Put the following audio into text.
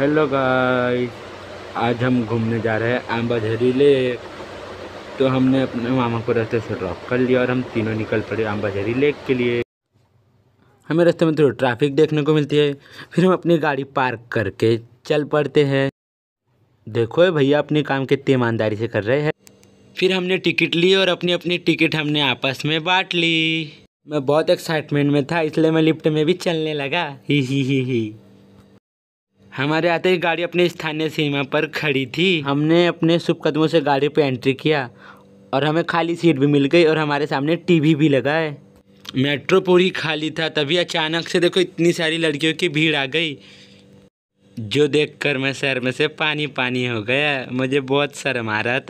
hello guys आज हम घूमने जा रहे हैं आम्बा झरी लेक तो हमने अपने मामा को रास्ते से ड्रॉप कर लिया और हम तीनों निकल पड़े आम्बा झरी लेक के लिए हमें रास्ते में थोड़ी तो ट्रैफिक देखने को मिलती है फिर हम अपनी गाड़ी पार्क करके चल पड़ते हैं देखो भैया अपने काम कितनी ईमानदारी से कर रहे हैं फिर हमने टिकट ली और अपनी अपनी टिकट हमने आपस में बांट ली मैं बहुत एक्साइटमेंट में था इसलिए मैं लिफ्ट में भी चलने लगा ही ही ही ही हमारे आते ही गाड़ी अपने स्थानीय सीमा पर खड़ी थी हमने अपने शुभ कदमों से गाड़ी पर एंट्री किया और हमें खाली सीट भी मिल गई और हमारे सामने टीवी भी लगा है मेट्रो पूरी खाली था तभी अचानक से देखो इतनी सारी लड़कियों की भीड़ आ गई जो देखकर मैं शहर में से पानी पानी हो गया मुझे बहुत शर्म आ रहा था